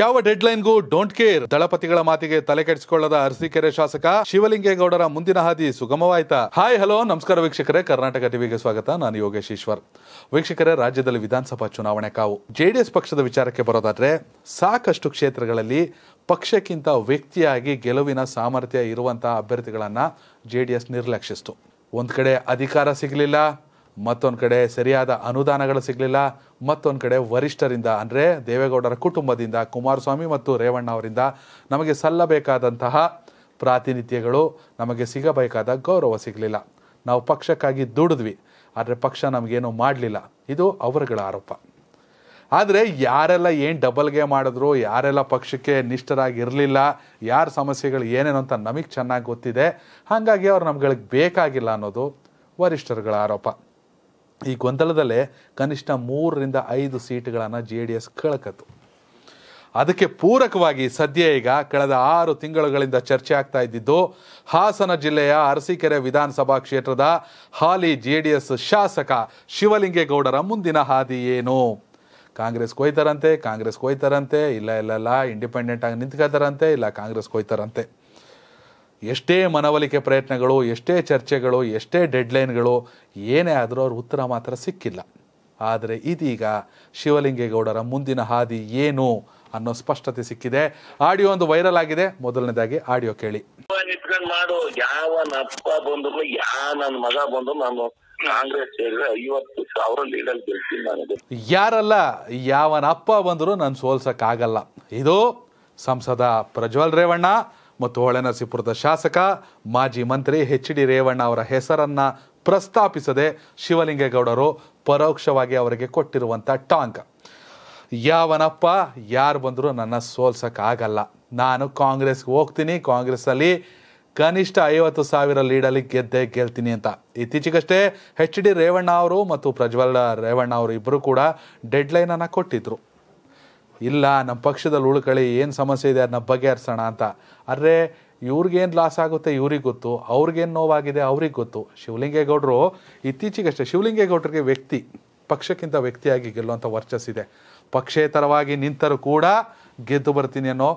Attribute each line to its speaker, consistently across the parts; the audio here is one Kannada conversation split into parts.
Speaker 1: ಯಾವ ಲೈನ್ಗೂ ಡೋಂಟ್ ಕೇರ್ ದಳಪತಿಗಳ ಮಾತಿಗೆ ತಲೆ ಕೆಡಿಸಿಕೊಳ್ಳದ ಅರಸೀಕೆರೆ ಶಾಸಕ ಶಿವಲಿಂಗೇಗೌಡರ ಮುಂದಿನ ಹಾದಿ ಸುಗಮವಾಯ್ತಾ ಹಾಯ್ ಹಲೋ ನಮಸ್ಕಾರ ವೀಕ್ಷಕರೇ ಕರ್ನಾಟಕ ಟಿವಿಗೆ ಸ್ವಾಗತ ನಾನು ಯೋಗೇಶ್ ಈಶ್ವರ್ ವೀಕ್ಷಕರೇ ರಾಜ್ಯದಲ್ಲಿ ವಿಧಾನಸಭಾ ಚುನಾವಣೆ ಕಾವು ಜೆಡಿಎಸ್ ಪಕ್ಷದ ವಿಚಾರಕ್ಕೆ ಬರೋದಾದ್ರೆ ಸಾಕಷ್ಟು ಕ್ಷೇತ್ರಗಳಲ್ಲಿ ಪಕ್ಷಕ್ಕಿಂತ ವ್ಯಕ್ತಿಯಾಗಿ ಗೆಲುವಿನ ಸಾಮರ್ಥ್ಯ ಇರುವಂತಹ ಅಭ್ಯರ್ಥಿಗಳನ್ನು ಜೆಡಿಎಸ್ ಡಿ ಎಸ್ ನಿರ್ಲಕ್ಷಿಸಿತು ಒಂದು ಕಡೆ ಅಧಿಕಾರ ಸಿಗಲಿಲ್ಲ ಮತ್ತೊಂದು ಕಡೆ ಸರಿಯಾದ ಅನುದಾನಗಳು ಸಿಗಲಿಲ್ಲ ಮತ್ತೊಂದು ಕಡೆ ವರಿಷ್ಠರಿಂದ ಅಂದರೆ ದೇವೇಗೌಡರ ಕುಟುಂಬದಿಂದ ಕುಮಾರಸ್ವಾಮಿ ಮತ್ತು ರೇವಣ್ಣ ಅವರಿಂದ ನಮಗೆ ಸಲ್ಲಬೇಕಾದಂತಹ ಪ್ರಾತಿನಿಧ್ಯಗಳು ನಮಗೆ ಸಿಗಬೇಕಾದ ಗೌರವ ಸಿಗಲಿಲ್ಲ ನಾವು ಪಕ್ಷಕ್ಕಾಗಿ ದುಡಿದ್ವಿ ಆದರೆ ಪಕ್ಷ ನಮಗೇನು ಮಾಡಲಿಲ್ಲ ಇದು ಅವರುಗಳ ಆರೋಪ ಆದರೆ ಯಾರೆಲ್ಲ ಏನು ಡಬಲ್ಗೆ ಮಾಡಿದ್ರು ಯಾರೆಲ್ಲ ಪಕ್ಷಕ್ಕೆ ನಿಷ್ಠರಾಗಿರಲಿಲ್ಲ ಯಾರ ಸಮಸ್ಯೆಗಳು ಏನೇನು ಅಂತ ನಮಗೆ ಚೆನ್ನಾಗಿ ಗೊತ್ತಿದೆ ಹಾಗಾಗಿ ಅವ್ರು ನಮ್ಗಳಿಗೆ ಬೇಕಾಗಿಲ್ಲ ಅನ್ನೋದು ವರಿಷ್ಠರುಗಳ ಆರೋಪ ಈ ಗೊಂದಲದಲ್ಲೇ ಕನಿಷ್ಠ ಮೂರರಿಂದ ಐದು ಸೀಟ್ಗಳನ್ನು ಜೆ ಡಿ ಎಸ್ ಕಳಕತ್ತು ಅದಕ್ಕೆ ಪೂರಕವಾಗಿ ಸದ್ಯ ಈಗ ಕಳೆದ ಆರು ತಿಂಗಳುಗಳಿಂದ ಚರ್ಚೆ ಆಗ್ತಾ ಇದ್ದಿದ್ದು ಹಾಸನ ಜಿಲ್ಲೆಯ ಅರಸೀಕೆರೆ ವಿಧಾನಸಭಾ ಕ್ಷೇತ್ರದ ಹಾಲಿ ಜೆ ಡಿ ಎಸ್ ಶಾಸಕ ಶಿವಲಿಂಗೇಗೌಡರ ಮುಂದಿನ ಹಾದಿ ಏನು ಕಾಂಗ್ರೆಸ್ ಕೊಯ್ತಾರಂತೆ ಕಾಂಗ್ರೆಸ್ ಕೊಯ್ತಾರಂತೆ ಇಲ್ಲ ಇಲ್ಲ ಇಲ್ಲ ಇಂಡಿಪೆಂಡೆಂಟ್ ಆಗಿ ನಿಂತ್ಕೋತಾರಂತೆ ಇಲ್ಲ ಕಾಂಗ್ರೆಸ್ ಕೊಯ್ತಾರಂತೆ ಎಷ್ಟೇ ಮನವೊಲಿಕೆ ಪ್ರಯತ್ನಗಳು ಎಷ್ಟೇ ಚರ್ಚೆಗಳು ಎಷ್ಟೇ ಲೈನ್ಗಳು ಏನೇ ಆದರೂ ಅವ್ರ ಉತ್ತರ ಮಾತ್ರ ಸಿಕ್ಕಿಲ್ಲ ಆದರೆ ಇದೀಗ ಶಿವಲಿಂಗೇಗೌಡರ ಮುಂದಿನ ಹಾದಿ ಏನು ಅನ್ನೋ ಸ್ಪಷ್ಟತೆ ಸಿಕ್ಕಿದೆ ಆಡಿಯೋ ಒಂದು ವೈರಲ್ ಆಗಿದೆ ಮೊದಲನೇದಾಗಿ ಆಡಿಯೋ ಕೇಳಿ ಮಾಡು ಯಾವ ನಪ್ಪ ಬಂದ್ರು ಯಾ ನನ್ನ ಮಗ ಬಂದ್ರು ನಾನು ಕಾಂಗ್ರೆಸ್ ಯಾರಲ್ಲ ಯಾವನ ಅಪ್ಪ ಬಂದರೂ ನಾನು ಸೋಲ್ಸಕ್ಕಾಗಲ್ಲ ಇದು ಸಂಸದ ಪ್ರಜ್ವಲ್ ರೇವಣ್ಣ ಮತ್ತು ಹೊಳೆನರಸೀಪುರದ ಶಾಸಕ ಮಾಜಿ ಮಂತ್ರಿ ಹೆಚ್ ಡಿ ರೇವಣ್ಣ ಅವರ ಹೆಸರನ್ನು ಪ್ರಸ್ತಾಪಿಸದೆ ಶಿವಲಿಂಗೇಗೌಡರು ಪರೋಕ್ಷವಾಗಿ ಅವರಿಗೆ ಕೊಟ್ಟಿರುವಂಥ ಟಾಂಗ್ ಯಾವನಪ್ಪ ಯಾರು ಬಂದರೂ ನನ್ನ ಆಗಲ್ಲ ನಾನು ಕಾಂಗ್ರೆಸ್ಗೆ ಹೋಗ್ತೀನಿ ಕಾಂಗ್ರೆಸ್ಸಲ್ಲಿ ಕನಿಷ್ಠ ಐವತ್ತು ಸಾವಿರ ಲೀಡಲ್ಲಿ ಗೆದ್ದೆ ಗೆಲ್ತೀನಿ ಅಂತ ಇತ್ತೀಚೆಗಷ್ಟೇ ಹೆಚ್ ಡಿ ರೇವಣ್ಣ ಅವರು ಮತ್ತು ಪ್ರಜ್ವಲ್ ರೇವಣ್ಣ ಅವರು ಇಬ್ಬರು ಕೂಡ ಡೆಡ್ಲೈನನ್ನು ಕೊಟ್ಟಿದ್ದರು ಇಲ್ಲ ನಮ್ಮ ಪಕ್ಷದಲ್ಲಿ ಉಳ್ಕೊಳ್ಳಿ ಏನು ಸಮಸ್ಯೆ ಇದೆ ಅದನ್ನ ಬಗೆಹರಿಸೋಣ ಅಂತ ಆದರೆ ಇವ್ರಿಗೇನು ಲಾಸ್ ಆಗುತ್ತೆ ಇವ್ರಿಗೆ ಗೊತ್ತು ಅವ್ರಿಗೇನು ನೋವಾಗಿದೆ ಅವ್ರಿಗೆ ಗೊತ್ತು ಶಿವಲಿಂಗೇಗೌಡರು ಇತ್ತೀಚೆಗಷ್ಟೇ ಶಿವಲಿಂಗೇಗೌಡರಿಗೆ ವ್ಯಕ್ತಿ ಪಕ್ಷಕ್ಕಿಂತ ವ್ಯಕ್ತಿಯಾಗಿ ಗೆಲ್ಲುವಂಥ ವರ್ಚಸ್ಸಿದೆ ಪಕ್ಷೇತರವಾಗಿ ನಿಂತರೂ ಕೂಡ ಗೆದ್ದು ಬರ್ತೀನಿ ಅನ್ನೋ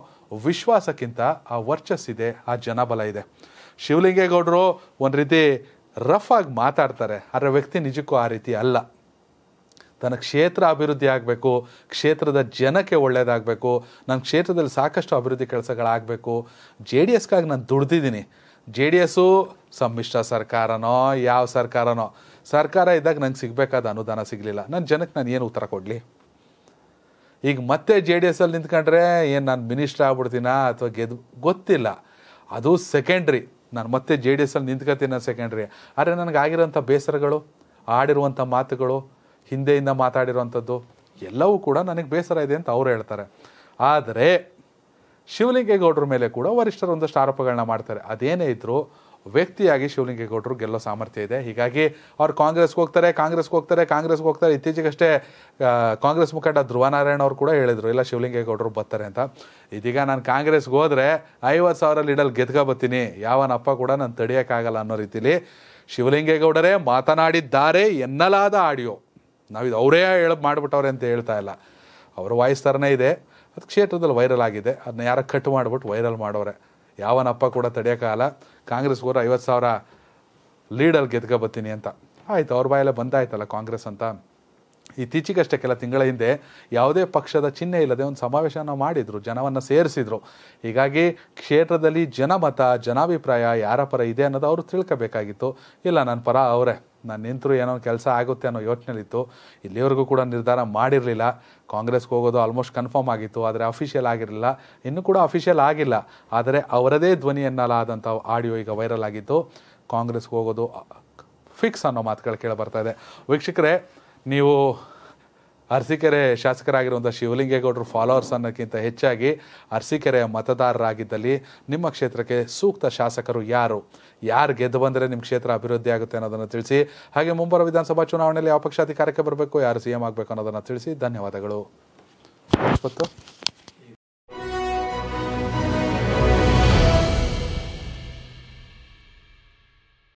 Speaker 1: ವಿಶ್ವಾಸಕ್ಕಿಂತ ಆ ವರ್ಚಸ್ಸಿದೆ ಆ ಜನಬಲ ಇದೆ ಶಿವಲಿಂಗೇಗೌಡರು ಒಂದು ರೀತಿ ರಫ್ ಆಗಿ ಮಾತಾಡ್ತಾರೆ ಅದರ ವ್ಯಕ್ತಿ ನಿಜಕ್ಕೂ ಆ ರೀತಿ ಅಲ್ಲ ತನ್ನ ಕ್ಷೇತ್ರ ಅಭಿವೃದ್ಧಿ ಆಗಬೇಕು ಕ್ಷೇತ್ರದ ಜನಕ್ಕೆ ಒಳ್ಳೆಯದಾಗಬೇಕು ನನ್ನ ಕ್ಷೇತ್ರದಲ್ಲಿ ಸಾಕಷ್ಟು ಅಭಿವೃದ್ಧಿ ಕೆಲಸಗಳಾಗಬೇಕು ಜೆ ಡಿ ಎಸ್ಗಾಗಿ ನಾನು ದುಡ್ದಿದ್ದೀನಿ ಜೆ ಡಿ ಎಸ್ಸು ಸಮ್ಮಿಶ್ರ ಸರ್ಕಾರನೋ ಯಾವ ಸರ್ಕಾರನೋ ಸರ್ಕಾರ ಇದ್ದಾಗ ನಂಗೆ ಸಿಗಬೇಕಾದ ಅನುದಾನ ಸಿಗಲಿಲ್ಲ ನನ್ನ ಜನಕ್ಕೆ ನಾನು ಏನು ಉತ್ತರ ಕೊಡಲಿ ಈಗ ಮತ್ತೆ ಜೆ ಡಿ ಎಸ್ಸಲ್ಲಿ ನಿಂತ್ಕೊಂಡ್ರೆ ಏನು ನಾನು ಮಿನಿಸ್ಟರ್ ಆಗ್ಬಿಡ್ತೀನಾ ಅಥವಾ ಗೆದ್ದು ಗೊತ್ತಿಲ್ಲ ಅದು ಸೆಕೆಂಡ್ರಿ ನಾನು ಮತ್ತೆ ಜೆ ಡಿ ಎಸ್ಸಲ್ಲಿ ನಿಂತ್ಕೋತೀನಿ ಸೆಕೆಂಡ್ರಿ ಆದರೆ ನನಗಾಗಿರೋಂಥ ಬೇಸರಗಳು ಆಡಿರುವಂಥ ಮಾತುಗಳು ಹಿಂದೆಯಿಂದ ಮಾತಾಡಿರುವಂಥದ್ದು ಎಲ್ಲವೂ ಕೂಡ ನನಗೆ ಬೇಸರ ಇದೆ ಅಂತ ಅವರು ಹೇಳ್ತಾರೆ ಆದರೆ ಶಿವಲಿಂಗೇಗೌಡರ ಮೇಲೆ ಕೂಡ ವರಿಷ್ಠರು ಒಂದಷ್ಟು ಆರೋಪಗಳನ್ನ ಮಾಡ್ತಾರೆ ಅದೇನೇ ಇದ್ದರೂ ವ್ಯಕ್ತಿಯಾಗಿ ಶಿವಲಿಂಗೇಗೌಡರು ಗೆಲ್ಲೋ ಸಾಮರ್ಥ್ಯ ಇದೆ ಹೀಗಾಗಿ ಅವ್ರು ಕಾಂಗ್ರೆಸ್ಗೆ ಹೋಗ್ತಾರೆ ಕಾಂಗ್ರೆಸ್ಗೆ ಹೋಗ್ತಾರೆ ಕಾಂಗ್ರೆಸ್ಗೆ ಹೋಗ್ತಾರೆ ಇತ್ತೀಚೆಗಷ್ಟೇ ಕಾಂಗ್ರೆಸ್ ಮುಖಂಡ ಧ್ರುವನಾರಾಯಣ ಅವರು ಕೂಡ ಹೇಳಿದರು ಇಲ್ಲ ಶಿವಲಿಂಗೇಗೌಡರು ಬರ್ತಾರೆ ಅಂತ ಇದೀಗ ನಾನು ಕಾಂಗ್ರೆಸ್ಗೆ ಹೋದ್ರೆ ಐವತ್ತು ಸಾವಿರ ಲೀಡಲ್ಲಿ ಗೆದ್ಕೊ ಬರ್ತೀನಿ ಯಾವನಪ್ಪ ಕೂಡ ನಾನು ತಡೆಯೋಕ್ಕಾಗಲ್ಲ ಅನ್ನೋ ರೀತಿಲಿ ಶಿವಲಿಂಗೇಗೌಡರೇ ಮಾತನಾಡಿದ್ದಾರೆ ಎನ್ನಲಾದ ಆಡಿಯೋ ನಾವಿದು ಅವರೇ ಹೇಳ ಮಾಡಿಬಿಟ್ಟವ್ರೆ ಅಂತ ಹೇಳ್ತಾ ಇಲ್ಲ ಅವರ ವಾಯ್ಸ್ ಥರನೇ ಇದೆ ಅದು ಕ್ಷೇತ್ರದಲ್ಲಿ ವೈರಲ್ ಆಗಿದೆ ಅದನ್ನ ಯಾರ ಕಟ್ ಮಾಡಿಬಿಟ್ಟು ವೈರಲ್ ಮಾಡೋರೆ ಯಾವನಪ್ಪ ಕೂಡ ತಡೆಯೋಕ್ಕಾಗಲ್ಲ ಕಾಂಗ್ರೆಸ್ ಕೂಡ ಐವತ್ತು ಸಾವಿರ ಲೀಡಲ್ಲಿ ಗೆದ್ಕೊಬತ್ತೀನಿ ಅಂತ ಆಯಿತು ಅವ್ರ ಬಾಯಲ್ಲ ಬಂದಾಯ್ತಲ್ಲ ಕಾಂಗ್ರೆಸ್ ಅಂತ ಇತ್ತೀಚೆಗಷ್ಟೇ ಕೆಲ ತಿಂಗಳ ಹಿಂದೆ ಯಾವುದೇ ಪಕ್ಷದ ಚಿಹ್ನೆ ಇಲ್ಲದೆ ಒಂದು ಸಮಾವೇಶನ ಮಾಡಿದರು ಜನವನ್ನು ಸೇರಿಸಿದರು ಹೀಗಾಗಿ ಕ್ಷೇತ್ರದಲ್ಲಿ ಜನಮತ ಜನಾಭಿಪ್ರಾಯ ಯಾರ ಪರ ಇದೆ ಅನ್ನೋದು ಅವರು ತಿಳ್ಕೋಬೇಕಾಗಿತ್ತು ಇಲ್ಲ ನನ್ನ ಪರ ಅವರೇ ನಾನು ನಿಂತರು ಏನೋ ಕೆಲಸ ಆಗುತ್ತೆ ಅನ್ನೋ ಯೋಚನೆಲಿತ್ತು ಇಲ್ಲಿವರೆಗೂ ಕೂಡ ನಿರ್ಧಾರ ಮಾಡಿರಲಿಲ್ಲ ಕಾಂಗ್ರೆಸ್ಗೆ ಹೋಗೋದು ಆಲ್ಮೋಸ್ಟ್ ಕನ್ಫರ್ಮ್ ಆಗಿತ್ತು ಆದರೆ ಅಫಿಷಿಯಲ್ ಆಗಿರಲಿಲ್ಲ ಇನ್ನೂ ಕೂಡ ಅಫಿಷಿಯಲ್ ಆಗಿಲ್ಲ ಆದರೆ ಅವರದೇ ಎನ್ನಲಾದಂಥ ಆಡಿಯೋ ಈಗ ವೈರಲ್ ಆಗಿತ್ತು ಕಾಂಗ್ರೆಸ್ಗೆ ಹೋಗೋದು ಫಿಕ್ಸ್ ಅನ್ನೋ ಮಾತುಗಳು ಕೇಳಿ ಬರ್ತಾ ಇದೆ ವೀಕ್ಷಕರೇ ನೀವು ಅರಸೀಕೆರೆ ಶಾಸಕರಾಗಿರುವಂಥ ಶಿವಲಿಂಗೇಗೌಡರು ಫಾಲೋವರ್ಸ್ ಅನ್ನೋಕ್ಕಿಂತ ಹೆಚ್ಚಾಗಿ ಅರಸೀಕೆರೆಯ ಮತದಾರರಾಗಿದ್ದಲ್ಲಿ ನಿಮ್ಮ ಕ್ಷೇತ್ರಕ್ಕೆ ಸೂಕ್ತ ಶಾಸಕರು ಯಾರು ಯಾರು ಗೆದ್ದು ಬಂದರೆ ನಿಮ್ಮ ಕ್ಷೇತ್ರ ಅಭಿವೃದ್ಧಿ ಆಗುತ್ತೆ ಅನ್ನೋದನ್ನು ತಿಳಿಸಿ ಹಾಗೆ ಮುಂಬರುವ ವಿಧಾನಸಭಾ ಚುನಾವಣೆಯಲ್ಲಿ ಯಾವ ಪಕ್ಷ ಅಧಿಕಾರಕ್ಕೆ ಬರಬೇಕು ಯಾರು ಸಿ ಎಂ ಆಗಬೇಕು ಅನ್ನೋದನ್ನು ತಿಳಿಸಿ ಧನ್ಯವಾದಗಳು